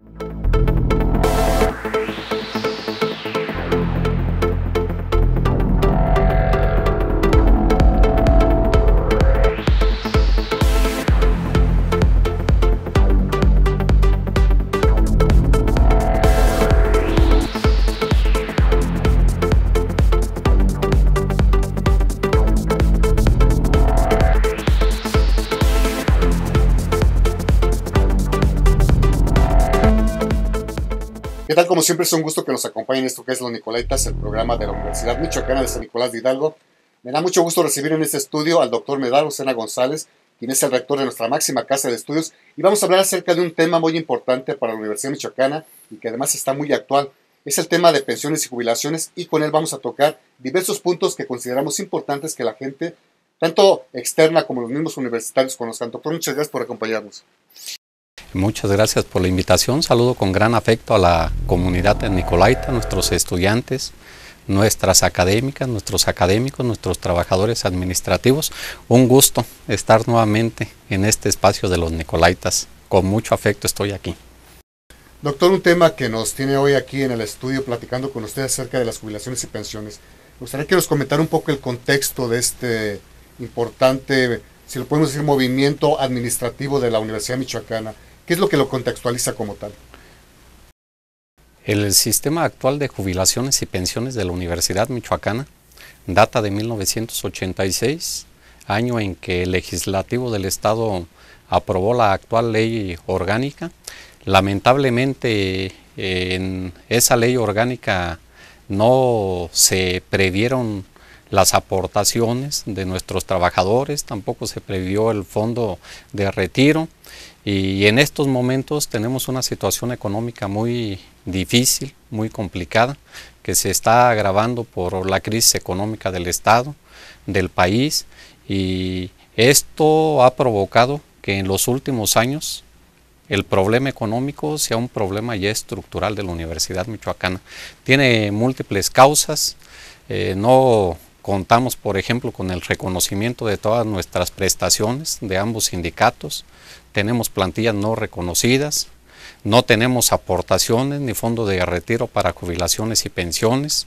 Thank you siempre es un gusto que nos acompañen esto que es Los Nicolaitas, el programa de la Universidad Michoacana de San Nicolás de Hidalgo. Me da mucho gusto recibir en este estudio al doctor Medardo Sena González, quien es el rector de nuestra máxima casa de estudios, y vamos a hablar acerca de un tema muy importante para la Universidad Michoacana y que además está muy actual. Es el tema de pensiones y jubilaciones y con él vamos a tocar diversos puntos que consideramos importantes que la gente, tanto externa como los mismos universitarios, conozcan. Doctor, muchas gracias por acompañarnos. Muchas gracias por la invitación. Saludo con gran afecto a la comunidad de Nicolaita, nuestros estudiantes, nuestras académicas, nuestros académicos, nuestros trabajadores administrativos. Un gusto estar nuevamente en este espacio de los Nicolaitas. Con mucho afecto estoy aquí. Doctor, un tema que nos tiene hoy aquí en el estudio platicando con usted acerca de las jubilaciones y pensiones. Me gustaría que nos comentara un poco el contexto de este importante, si lo podemos decir, movimiento administrativo de la Universidad Michoacana. ¿Qué es lo que lo contextualiza como tal? El sistema actual de jubilaciones y pensiones de la Universidad Michoacana data de 1986, año en que el legislativo del Estado aprobó la actual ley orgánica. Lamentablemente en esa ley orgánica no se previeron las aportaciones de nuestros trabajadores, tampoco se previó el fondo de retiro y en estos momentos tenemos una situación económica muy difícil, muy complicada, que se está agravando por la crisis económica del Estado, del país, y esto ha provocado que en los últimos años el problema económico sea un problema ya estructural de la Universidad Michoacana. Tiene múltiples causas, eh, no contamos, por ejemplo, con el reconocimiento de todas nuestras prestaciones de ambos sindicatos, tenemos plantillas no reconocidas, no tenemos aportaciones ni fondo de retiro para jubilaciones y pensiones,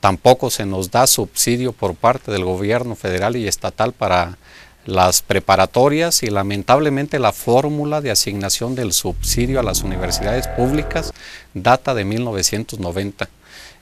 tampoco se nos da subsidio por parte del gobierno federal y estatal para las preparatorias y lamentablemente la fórmula de asignación del subsidio a las universidades públicas data de 1990.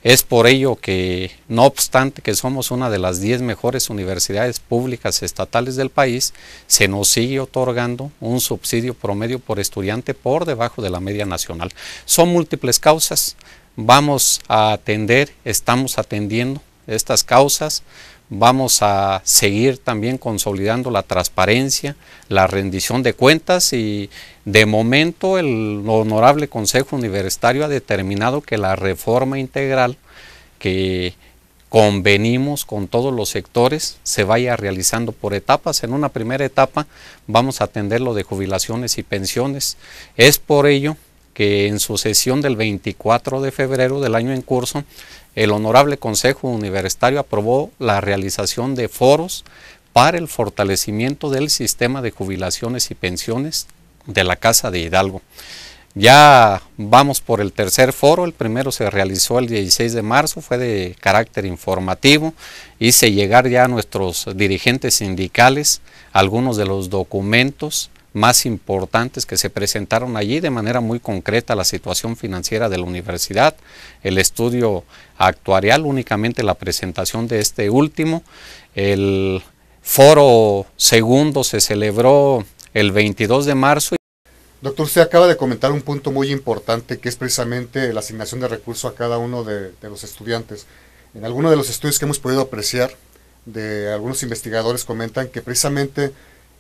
Es por ello que, no obstante que somos una de las 10 mejores universidades públicas estatales del país, se nos sigue otorgando un subsidio promedio por estudiante por debajo de la media nacional. Son múltiples causas, vamos a atender, estamos atendiendo estas causas Vamos a seguir también consolidando la transparencia, la rendición de cuentas y de momento el honorable Consejo Universitario ha determinado que la reforma integral que convenimos con todos los sectores, se vaya realizando por etapas. En una primera etapa vamos a atender lo de jubilaciones y pensiones. Es por ello que en su sesión del 24 de febrero del año en curso, el Honorable Consejo Universitario aprobó la realización de foros para el fortalecimiento del sistema de jubilaciones y pensiones de la Casa de Hidalgo. Ya vamos por el tercer foro, el primero se realizó el 16 de marzo, fue de carácter informativo, hice llegar ya a nuestros dirigentes sindicales algunos de los documentos más importantes que se presentaron allí de manera muy concreta, la situación financiera de la universidad, el estudio actuarial, únicamente la presentación de este último. El foro segundo se celebró el 22 de marzo. Doctor, se acaba de comentar un punto muy importante que es precisamente la asignación de recursos a cada uno de, de los estudiantes. En algunos de los estudios que hemos podido apreciar de algunos investigadores comentan que precisamente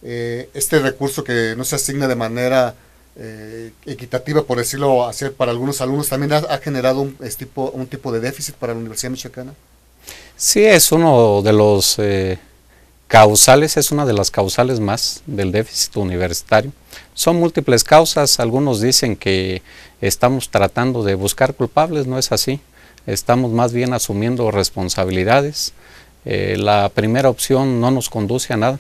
eh, este recurso que no se asigna de manera eh, equitativa, por decirlo así, para algunos alumnos, también ha, generado un, tipo, un tipo de déficit para la Universidad mexicana Sí, es uno de los eh, causales, es una de las causales más del déficit universitario. Son múltiples causas, algunos dicen que estamos tratando de buscar culpables, no es así. Estamos más bien asumiendo responsabilidades. la primera opción no nos conduce a nada.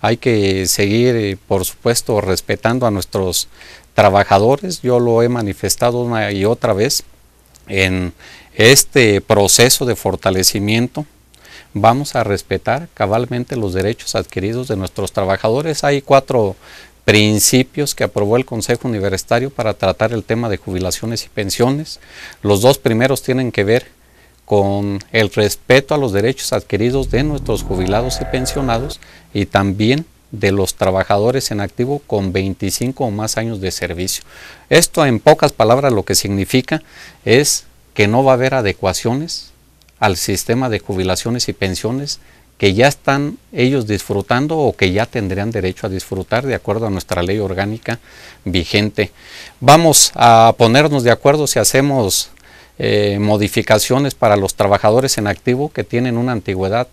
Hay que seguir, eh, por supuesto, respetando a nuestros trabajadores. Yo lo he manifestado una y otra vez en este proceso de fortalecimiento vamos a respetar cabalmente los derechos adquiridos de nuestros trabajadores. Hay cuatro principios que aprobó el Consejo Universitario para tratar el tema de jubilaciones y pensiones. Los dos primeros tienen que ver con el respeto a los derechos adquiridos de nuestros jubilados y pensionados y también de los trabajadores en activo con 25 o más años de servicio. Esto en pocas palabras lo que significa es que no va a haber adecuaciones al sistema de jubilaciones y pensiones que ya están ellos disfrutando o que ya tendrían derecho a disfrutar de acuerdo a nuestra ley orgánica vigente. Vamos a ponernos de acuerdo si hacemos eh, modificaciones para los trabajadores en activo que tienen una antigüedad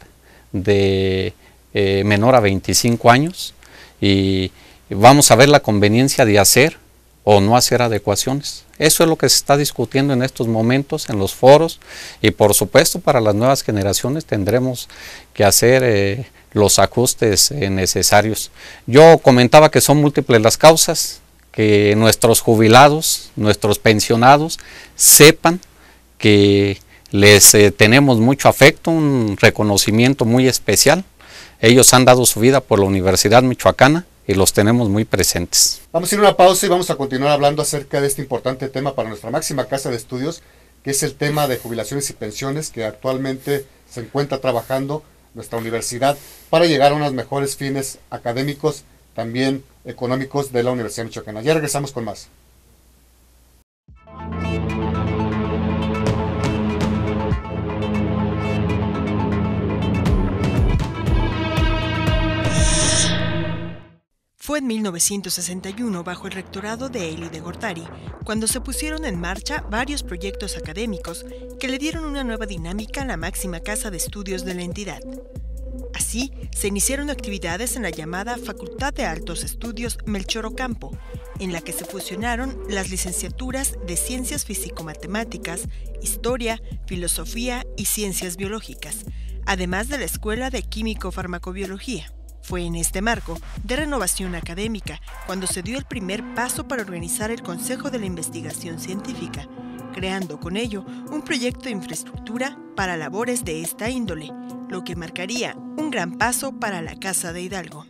de eh, menor a 25 años y vamos a ver la conveniencia de hacer o no hacer adecuaciones. Eso es lo que se está discutiendo en estos momentos en los foros y por supuesto para las nuevas generaciones tendremos que hacer eh, los ajustes necesarios. Yo comentaba que son múltiples las causas, que nuestros jubilados, nuestros pensionados sepan que les eh, tenemos mucho afecto, un reconocimiento muy especial. Ellos han dado su vida por la Universidad Michoacana y los tenemos muy presentes. Vamos a ir a una pausa y vamos a continuar hablando acerca de este importante tema para nuestra máxima casa de estudios, que es el tema de jubilaciones y pensiones que actualmente se encuentra trabajando nuestra universidad para llegar a unos mejores fines académicos, también económicos de la Universidad Michoacana. Ya regresamos con más. Fue en 1961, bajo el rectorado de Eli de Gortari, cuando se pusieron en marcha varios proyectos académicos que le dieron una nueva dinámica a la máxima casa de estudios de la entidad. Así, se iniciaron actividades en la llamada Facultad de Altos Estudios Melchor Ocampo, en la que se fusionaron las licenciaturas de Ciencias Físico-Matemáticas, Historia, Filosofía y Ciencias Biológicas, además de la Escuela de Químico-Farmacobiología. Fue en este marco de renovación académica cuando se dio el primer paso para organizar el Consejo de la Investigación Científica, creando con ello un proyecto de infraestructura para labores de esta índole, lo que marcaría un gran paso para la Casa de Hidalgo.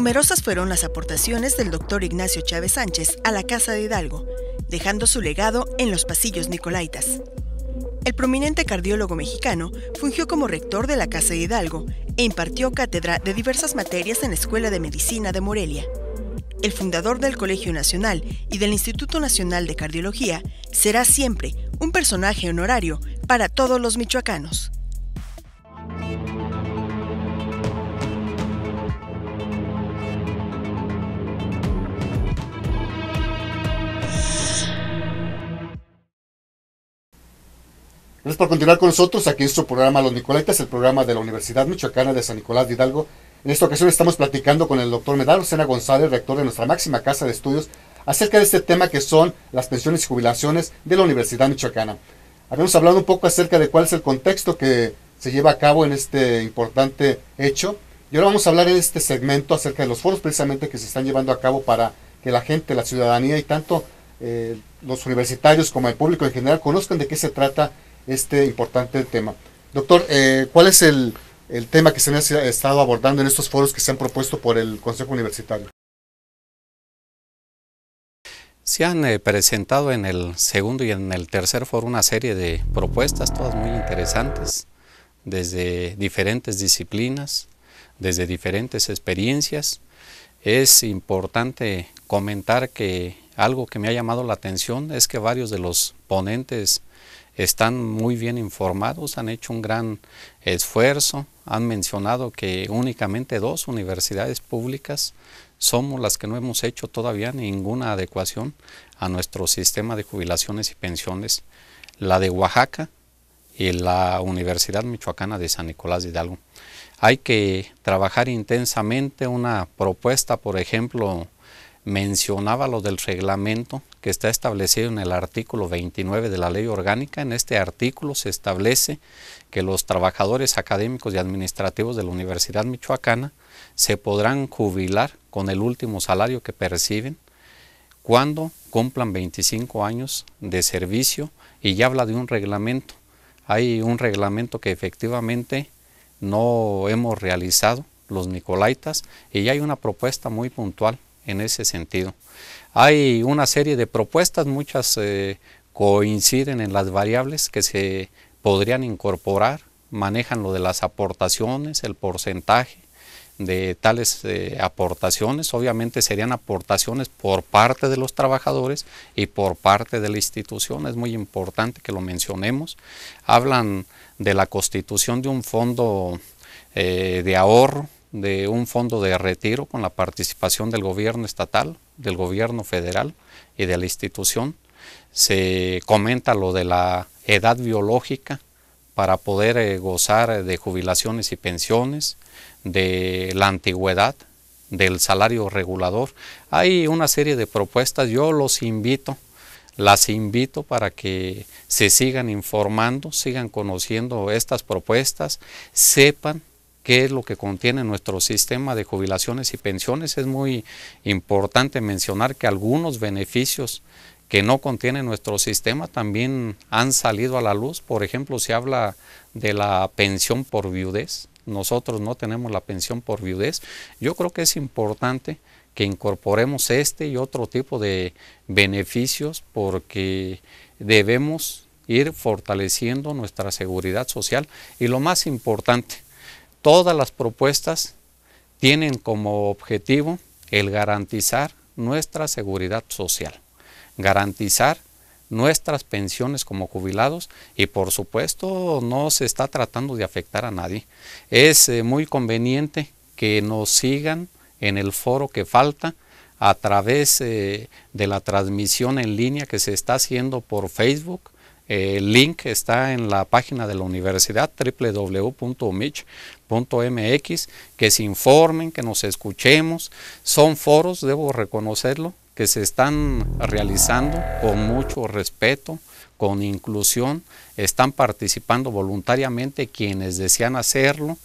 Numerosas fueron las aportaciones del doctor Ignacio Chávez Sánchez a la Casa de Hidalgo, dejando su legado en los pasillos nicolaitas. El prominente cardiólogo mexicano fungió como rector de la Casa de Hidalgo e impartió cátedra de diversas materias en la Escuela de Medicina de Morelia. El fundador del Colegio Nacional y del Instituto Nacional de Cardiología será siempre un personaje honorario para todos los michoacanos. Gracias por continuar con nosotros aquí en su programa Los Nicoletas, el programa de la Universidad Michoacana de San Nicolás de Hidalgo. En esta ocasión estamos platicando con el doctor Medal Sena González, rector de nuestra máxima casa de estudios, acerca de este tema que son las pensiones y jubilaciones de la Universidad Michoacana. Habíamos hablado un poco acerca de cuál es el contexto que se lleva a cabo en este importante hecho. Y ahora vamos a hablar en este segmento acerca de los foros precisamente que se están llevando a cabo para que la gente, la ciudadanía y tanto eh, los universitarios como el público en general conozcan de qué se trata este importante tema. Doctor, eh, ¿cuál es el, tema que se ha estado abordando en estos foros que se han propuesto por el Consejo Universitario? Se han eh, presentado en el segundo y en el tercer foro una serie de propuestas, todas muy interesantes, desde diferentes disciplinas, desde diferentes experiencias. Es importante comentar que algo que me ha llamado la atención es que varios de los ponentes están muy bien informados, han hecho un gran esfuerzo, han mencionado que únicamente dos universidades públicas somos las que no hemos hecho todavía ninguna adecuación a nuestro sistema de jubilaciones y pensiones, la de Oaxaca y la Universidad Michoacana de San Nicolás de Hidalgo. Hay que trabajar intensamente una propuesta, por ejemplo, mencionaba lo del reglamento que está establecido en el artículo 29 de la ley orgánica. En este artículo se establece que los trabajadores académicos y administrativos de la Universidad Michoacana se podrán jubilar con el último salario que perciben cuando cumplan 25 años de servicio y ya habla de un reglamento. Hay un reglamento que efectivamente no hemos realizado los Nicolaitas y hay una propuesta muy puntual en ese sentido. Hay una serie de propuestas, muchas eh, coinciden en las variables que se podrían incorporar, manejan lo de las aportaciones, el porcentaje de tales eh, aportaciones, obviamente serían aportaciones por parte de los trabajadores y por parte de la institución, es muy importante que lo mencionemos. Hablan de la constitución de un fondo eh, de ahorro, de un fondo de retiro con la participación del gobierno estatal, del gobierno federal y de la institución. Se comenta lo de la edad biológica para poder eh, gozar eh, de jubilaciones y pensiones, de la antigüedad, del salario regulador. Hay una serie de propuestas, yo los invito, las invito para que se sigan informando, sigan conociendo estas propuestas, sepan qué es lo que contiene nuestro sistema de jubilaciones y pensiones. Es muy importante mencionar que algunos beneficios que no contiene nuestro sistema también han salido a la luz. Por ejemplo, se habla de la pensión por viudez. Nosotros no tenemos la pensión por viudez. Yo creo que es importante que incorporemos este y otro tipo de beneficios porque debemos ir fortaleciendo nuestra seguridad social y lo más importante, Todas las propuestas tienen como objetivo el garantizar nuestra seguridad social, garantizar nuestras pensiones como jubilados y por supuesto no se está tratando de afectar a nadie. Es eh, muy conveniente que nos sigan en el foro que falta a través eh, de la transmisión en línea que se está haciendo por Facebook, el link está en la página de la universidad www.mich.mx, que se informen, que nos escuchemos. Son foros, debo reconocerlo, que se están realizando con mucho respeto, con inclusión, están participando voluntariamente quienes desean hacerlo,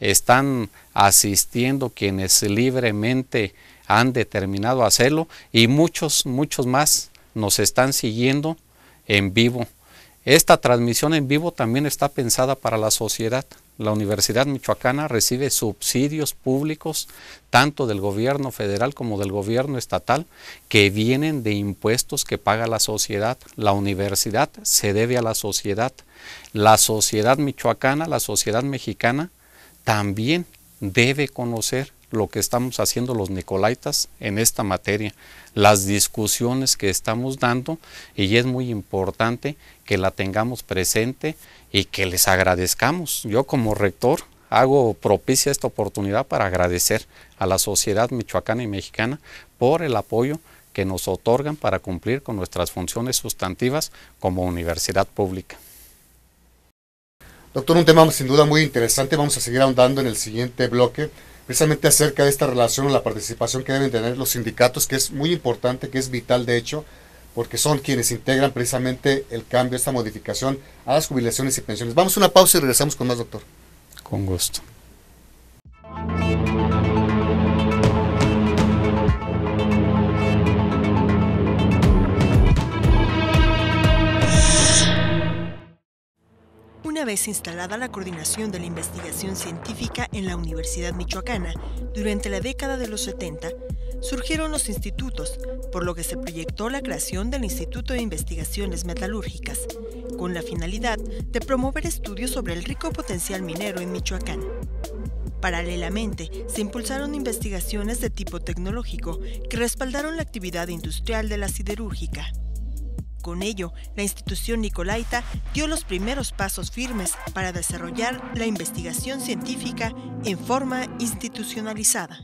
están asistiendo quienes libremente han determinado hacerlo y muchos, muchos más nos están siguiendo en vivo esta transmisión en vivo también está pensada para la sociedad. La Universidad Michoacana recibe subsidios públicos, tanto del gobierno federal como del gobierno estatal, que vienen de impuestos que paga la sociedad. La universidad se debe a la sociedad. La sociedad michoacana, la sociedad mexicana, también debe conocer lo que estamos haciendo los nicolaitas en esta materia, las discusiones que estamos dando y es muy importante que la tengamos presente y que les agradezcamos. Yo como rector hago propicia esta oportunidad para agradecer a la sociedad michoacana y mexicana por el apoyo que nos otorgan para cumplir con nuestras funciones sustantivas como universidad pública. Doctor, un tema sin duda muy interesante, vamos a seguir ahondando en el siguiente bloque precisamente acerca de esta relación o la participación que deben tener los sindicatos, que es muy importante, que es vital de hecho, porque son quienes integran precisamente el cambio, esta modificación a las jubilaciones y pensiones. Vamos a una pausa y regresamos con más, doctor. Con gusto. instalada la coordinación de la investigación científica en la Universidad Michoacana, durante la década de los 70, surgieron los institutos, por lo que se proyectó la creación del Instituto de Investigaciones Metalúrgicas, con la finalidad de promover estudios sobre el rico potencial minero en Michoacán. Paralelamente, se impulsaron investigaciones de tipo tecnológico que respaldaron la actividad industrial de la siderúrgica. Con ello, la institución Nicolaita dio los primeros pasos firmes para desarrollar la investigación científica en forma institucionalizada.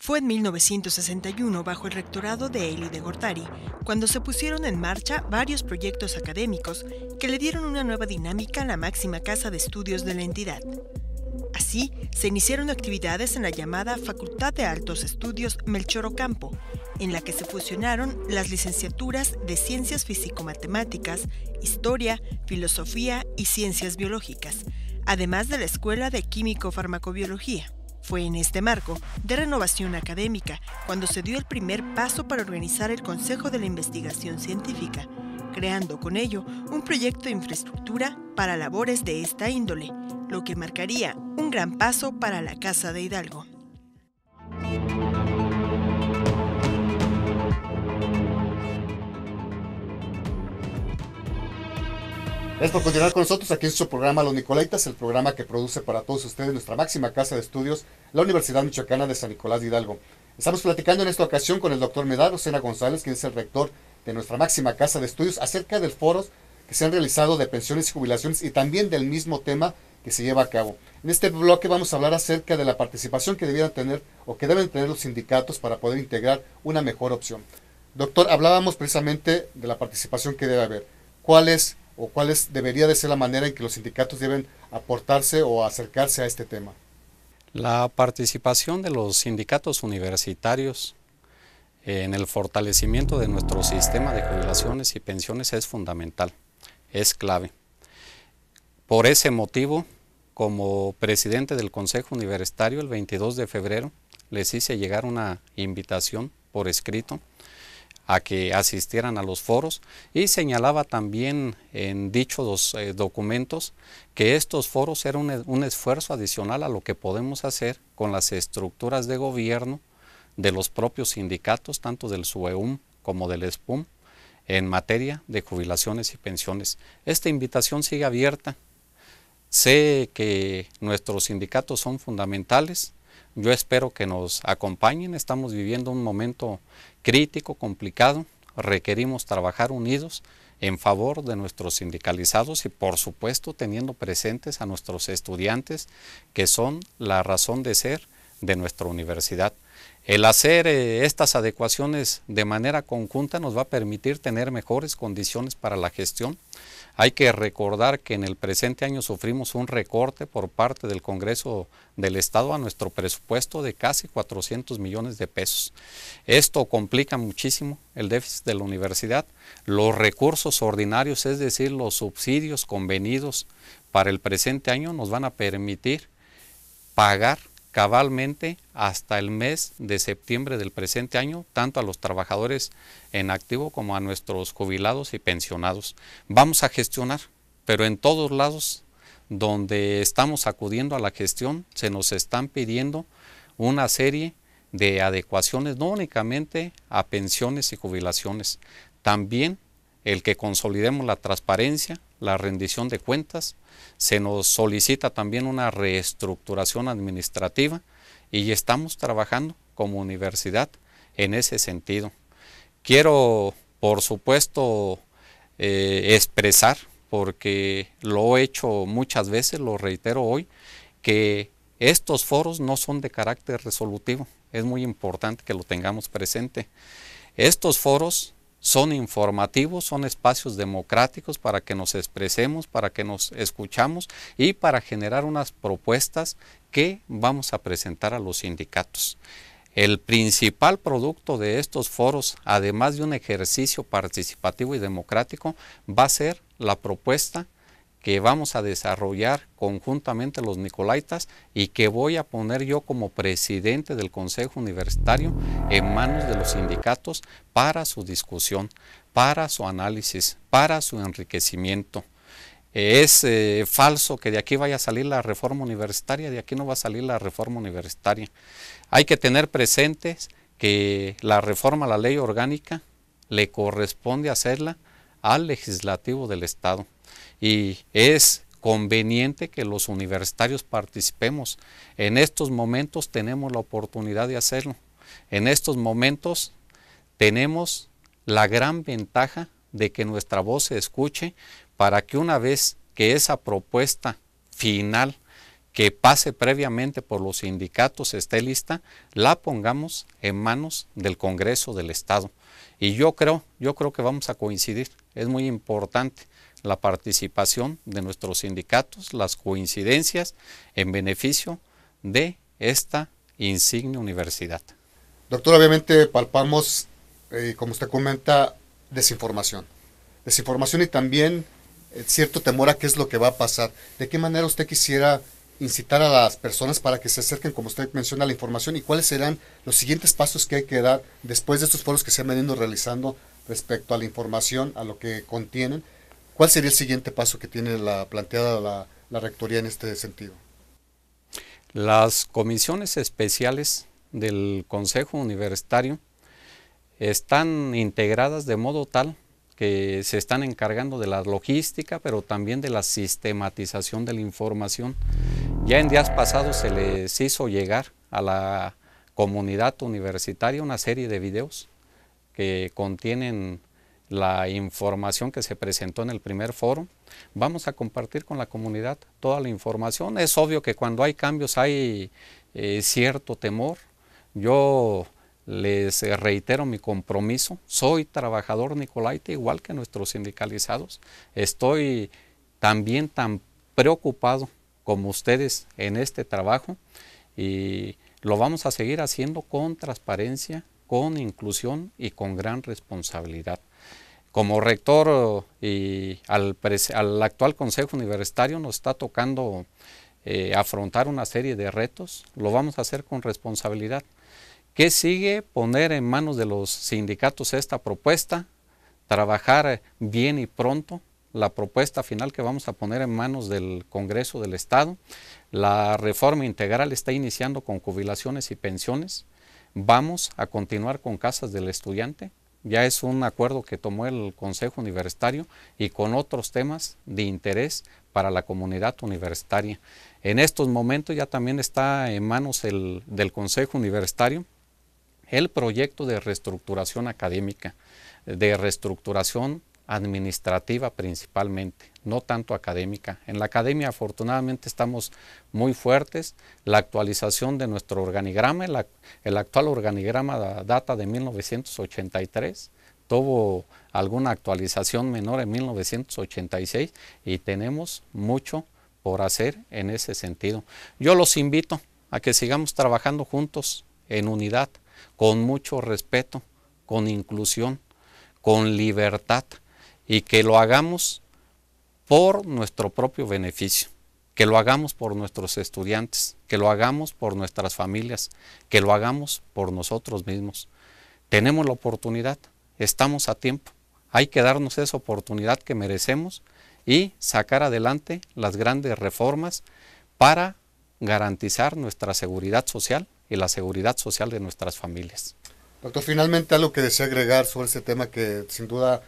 Fue en 1961, bajo el rectorado de Eli de Gortari, cuando se pusieron en marcha varios proyectos académicos que le dieron una nueva dinámica a la máxima casa de estudios de la entidad. Así, se iniciaron actividades en la llamada Facultad de Altos Estudios Melchor Ocampo, en la que se fusionaron las licenciaturas de Ciencias Físico-Matemáticas, Historia, Filosofía y Ciencias Biológicas, además de la Escuela de Químico-Farmacobiología. Fue en este marco de renovación académica cuando se dio el primer paso para organizar el Consejo de la Investigación Científica, creando con ello un proyecto de infraestructura para labores de esta índole, lo que marcaría un gran paso para la Casa de Hidalgo. Gracias por continuar con nosotros aquí en su programa Los Nicolaitas, el programa que produce para todos ustedes nuestra máxima casa de estudios, la Universidad Michoacana de San Nicolás de Hidalgo. Estamos platicando en esta ocasión con el doctor Medardo Sena González, quien es el rector de nuestra máxima casa de estudios, acerca del foros que se han realizado de pensiones y jubilaciones y también del mismo tema que se lleva a cabo. En este bloque vamos a hablar acerca de la participación que debieran tener o que deben tener los sindicatos para poder integrar una mejor opción. Doctor, hablábamos precisamente de la participación que debe haber. ¿Cuál es o cuál debería de ser la manera en que los sindicatos deben aportarse o acercarse a este tema? La participación de los sindicatos universitarios en el fortalecimiento de nuestro sistema de jubilaciones y pensiones es fundamental, es clave. Por ese motivo, como presidente del Consejo Universitario, el 22 de febrero les hice llegar una invitación por escrito a que asistieran a los foros y señalaba también en dichos eh, documentos que estos foros eran un, esfuerzo adicional a lo que podemos hacer con las estructuras de gobierno de los propios sindicatos, tanto del SUEUM como del SPUM, en materia de jubilaciones y pensiones. Esta invitación sigue abierta. Sé que nuestros sindicatos son fundamentales yo espero que nos acompañen, estamos viviendo un momento crítico, complicado, requerimos trabajar unidos en favor de nuestros sindicalizados y por supuesto teniendo presentes a nuestros estudiantes que son la razón de ser de nuestra universidad. El hacer eh, estas adecuaciones de manera conjunta nos va a permitir tener mejores condiciones para la gestión hay que recordar que en el presente año sufrimos un recorte por parte del Congreso del Estado a nuestro presupuesto de casi 400 millones de pesos. Esto complica muchísimo el déficit de la universidad. Los recursos ordinarios, es decir, los subsidios convenidos para el presente año nos van a permitir pagar cabalmente hasta el mes de septiembre del presente año, tanto a los trabajadores en activo como a nuestros jubilados y pensionados. Vamos a gestionar, pero en todos lados donde estamos acudiendo a la gestión, se nos están pidiendo una serie de adecuaciones, no únicamente a pensiones y jubilaciones, también el que consolidemos la transparencia, la rendición de cuentas, se nos solicita también una reestructuración administrativa y estamos trabajando como universidad en ese sentido. Quiero, por supuesto, eh, expresar, porque lo he hecho muchas veces, lo reitero hoy, que estos foros no son de carácter resolutivo. Es muy importante que lo tengamos presente. Estos foros son informativos, son espacios democráticos para que nos expresemos, para que nos escuchamos y para generar unas propuestas que vamos a presentar a los sindicatos. El principal producto de estos foros, además de un ejercicio participativo y democrático, va a ser la propuesta que vamos a desarrollar conjuntamente los Nicolaitas y que voy a poner yo como presidente del Consejo Universitario en manos de los sindicatos para su discusión, para su análisis, para su enriquecimiento. Es eh, falso que de aquí vaya a salir la reforma universitaria, de aquí no va a salir la reforma universitaria. Hay que tener presentes que la reforma a la ley orgánica le corresponde hacerla al legislativo del Estado y es conveniente que los universitarios participemos. En estos momentos tenemos la oportunidad de hacerlo. En estos momentos tenemos la gran ventaja de que nuestra voz se escuche para que una vez que esa propuesta final que pase previamente por los sindicatos esté lista, la pongamos en manos del Congreso del Estado. Y yo creo, yo creo que vamos a coincidir, es muy importante la participación de nuestros sindicatos, las coincidencias en beneficio de esta insignia universidad. Doctor, obviamente palpamos, eh, como usted comenta, desinformación. Desinformación y también eh, cierto temor a qué es lo que va a pasar. ¿De qué manera usted quisiera incitar a las personas para que se acerquen, como usted menciona, a la información y cuáles serán los siguientes pasos que hay que dar después de estos foros que se han venido realizando respecto a la información, a lo que contienen ¿Cuál sería el siguiente paso que tiene la planteada la, la Rectoría en este sentido? Las comisiones especiales del Consejo Universitario están integradas de modo tal que se están encargando de la logística, pero también de la sistematización de la información. Ya en días pasados se les hizo llegar a la comunidad universitaria una serie de videos que contienen la información que se presentó en el primer foro. Vamos a compartir con la comunidad toda la información. Es obvio que cuando hay cambios hay eh, cierto temor. Yo les reitero mi compromiso. Soy trabajador Nicolaita, igual que nuestros sindicalizados. Estoy también tan preocupado como ustedes en este trabajo y lo vamos a seguir haciendo con transparencia, con inclusión y con gran responsabilidad como rector eh, y al, actual Consejo Universitario nos está tocando eh, afrontar una serie de retos, lo vamos a hacer con responsabilidad. ¿Qué sigue? Poner en manos de los sindicatos esta propuesta, trabajar bien y pronto la propuesta final que vamos a poner en manos del Congreso del Estado. La reforma integral está iniciando con jubilaciones y pensiones. Vamos a continuar con casas del estudiante ya es un acuerdo que tomó el Consejo Universitario y con otros temas de interés para la comunidad universitaria. En estos momentos ya también está en manos del Consejo Universitario el proyecto de reestructuración académica, de reestructuración administrativa principalmente, no tanto académica. En la academia afortunadamente estamos muy fuertes. La actualización de nuestro organigrama, el, actual organigrama data de 1983, tuvo alguna actualización menor en 1986 y tenemos mucho por hacer en ese sentido. Yo los invito a que sigamos trabajando juntos en unidad, con mucho respeto, con inclusión, con libertad y que lo hagamos por nuestro propio beneficio, que lo hagamos por nuestros estudiantes, que lo hagamos por nuestras familias, que lo hagamos por nosotros mismos. Tenemos la oportunidad, estamos a tiempo, hay que darnos esa oportunidad que merecemos y sacar adelante las grandes reformas para garantizar nuestra seguridad social y la seguridad social de nuestras familias. Doctor, finalmente algo que desea agregar sobre ese tema que sin duda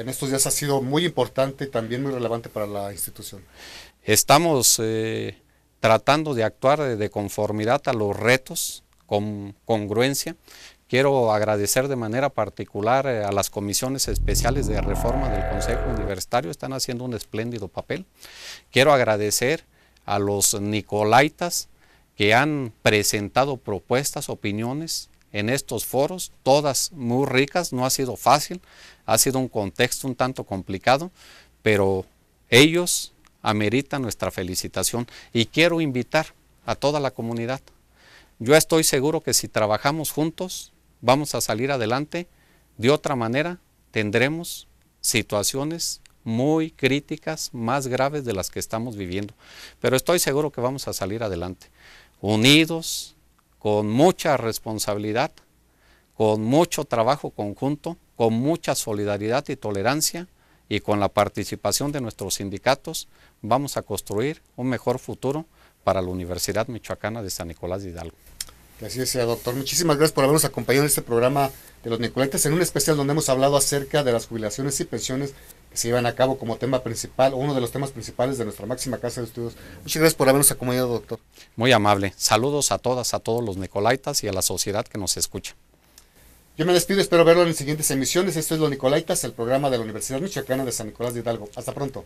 en estos días ha sido muy importante y también muy relevante para la institución. Estamos eh, tratando de actuar de conformidad a los retos, con congruencia. Quiero agradecer de manera particular eh, a las comisiones especiales de reforma del Consejo Universitario, están haciendo un espléndido papel. Quiero agradecer a los nicolaitas que han presentado propuestas, opiniones, en estos foros, todas muy ricas, no ha sido fácil, ha sido un contexto un tanto complicado, pero ellos ameritan nuestra felicitación y quiero invitar a toda la comunidad. Yo estoy seguro que si trabajamos juntos vamos a salir adelante, de otra manera tendremos situaciones muy críticas, más graves de las que estamos viviendo. Pero estoy seguro que vamos a salir adelante, unidos, con mucha responsabilidad, con mucho trabajo conjunto, con mucha solidaridad y tolerancia y con la participación de nuestros sindicatos vamos a construir un mejor futuro para la Universidad Michoacana de San Nicolás de Hidalgo. Gracias, así doctor. Muchísimas gracias por habernos acompañado en este programa de los Nicoletes, en un especial donde hemos hablado acerca de las jubilaciones y pensiones que se llevan a cabo como tema principal, uno de los temas principales de nuestra máxima casa de estudios. Muchas gracias por habernos acompañado, doctor. Muy amable. Saludos a todas, a todos los Nicolaitas y a la sociedad que nos escucha. Yo me despido, espero verlo en las siguientes emisiones. Esto es Lo Nicolaitas, el programa de la Universidad Michoacana de San Nicolás de Hidalgo. Hasta pronto.